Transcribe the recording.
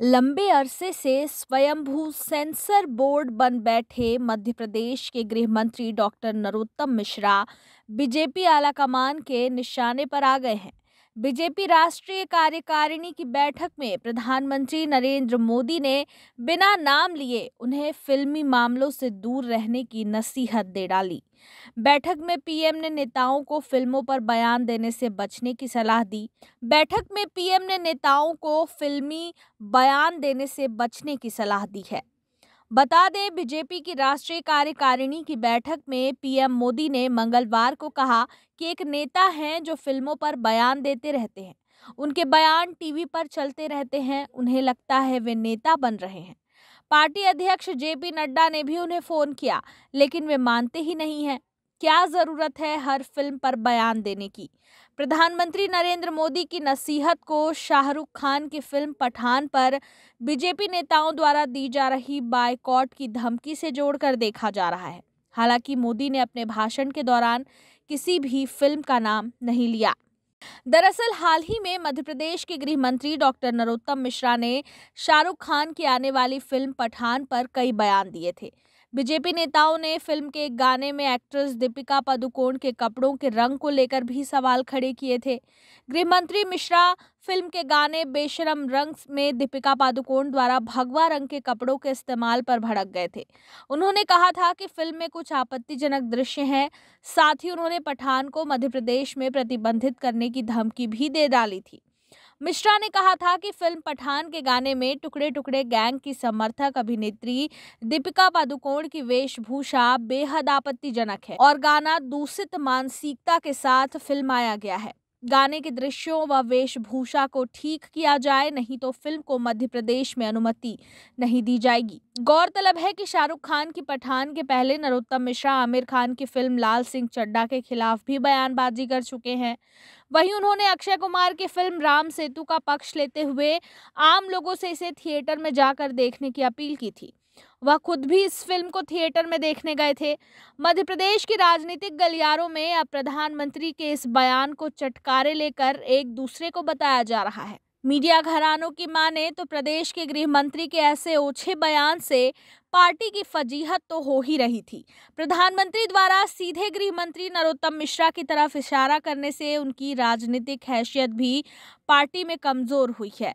लंबे अरसे से स्वयंभू सेंसर बोर्ड बन बैठे मध्य प्रदेश के गृह मंत्री डॉक्टर नरोत्तम मिश्रा बीजेपी आलाकमान के निशाने पर आ गए हैं बीजेपी राष्ट्रीय कार्यकारिणी की बैठक में प्रधानमंत्री नरेंद्र मोदी ने बिना नाम लिए उन्हें फिल्मी मामलों से दूर रहने की नसीहत दे डाली बैठक में पीएम ने नेताओं को फिल्मों पर बयान देने से बचने की सलाह दी बैठक में पीएम ने नेताओं को फिल्मी बयान देने से बचने की सलाह दी है बता दें बीजेपी की राष्ट्रीय कार्यकारिणी की बैठक में पीएम मोदी ने मंगलवार को कहा कि एक नेता हैं जो फिल्मों पर बयान देते रहते हैं उनके बयान टीवी पर चलते रहते हैं उन्हें लगता है वे नेता बन रहे हैं पार्टी अध्यक्ष जेपी नड्डा ने भी उन्हें फोन किया लेकिन वे मानते ही नहीं हैं क्या ज़रूरत है हर फिल्म पर बयान देने की प्रधानमंत्री नरेंद्र मोदी की नसीहत को शाहरुख खान की फिल्म पठान पर बीजेपी नेताओं द्वारा दी जा रही बायकॉट की धमकी से जोड़कर देखा जा रहा है हालांकि मोदी ने अपने भाषण के दौरान किसी भी फिल्म का नाम नहीं लिया दरअसल हाल ही में मध्य प्रदेश के गृह मंत्री डॉक्टर नरोत्तम मिश्रा ने शाहरुख खान की आने वाली फिल्म पठान पर कई बयान दिए थे बीजेपी नेताओं ने फिल्म के एक गाने में एक्ट्रेस दीपिका पादुकोण के कपड़ों के रंग को लेकर भी सवाल खड़े किए थे गृह मंत्री मिश्रा फिल्म के गाने बेशरम रंग में दीपिका पादुकोण द्वारा भगवा रंग के कपड़ों के इस्तेमाल पर भड़क गए थे उन्होंने कहा था कि फिल्म में कुछ आपत्तिजनक दृश्य हैं साथ ही उन्होंने पठान को मध्य प्रदेश में प्रतिबंधित करने की धमकी भी दे डाली थी मिश्रा ने कहा था कि फिल्म पठान के गाने में टुकड़े टुकड़े गैंग की समर्थक अभिनेत्री दीपिका पादुकोण की वेशभूषा बेहद आपत्तिजनक है और गाना दूषित मानसिकता के साथ फिल्माया गया है गाने के दृश्यों व वेशभूषा को ठीक किया जाए नहीं तो फिल्म को मध्य प्रदेश में अनुमति नहीं दी जाएगी गौरतलब है कि शाहरुख खान की पठान के पहले नरोत्तम मिश्रा आमिर खान की फिल्म लाल सिंह चड्डा के खिलाफ भी बयानबाजी कर चुके हैं वहीं उन्होंने अक्षय कुमार की फिल्म राम सेतु का पक्ष लेते हुए आम लोगों से इसे थिएटर में जाकर देखने की अपील की थी वह खुद भी इस फिल्म को थिएटर में देखने गए थे मध्य प्रदेश की राजनीतिक गलियारों में अब प्रधानमंत्री के इस बयान को चटकारे लेकर एक दूसरे को बताया जा रहा है मीडिया घरानों की माने तो प्रदेश के गृह मंत्री के ऐसे ओछे बयान से पार्टी की फजीहत तो हो ही रही थी प्रधानमंत्री द्वारा सीधे गृह मंत्री नरोत्तम मिश्रा की तरफ इशारा करने से उनकी राजनीतिक हैसियत भी पार्टी में कमजोर हुई है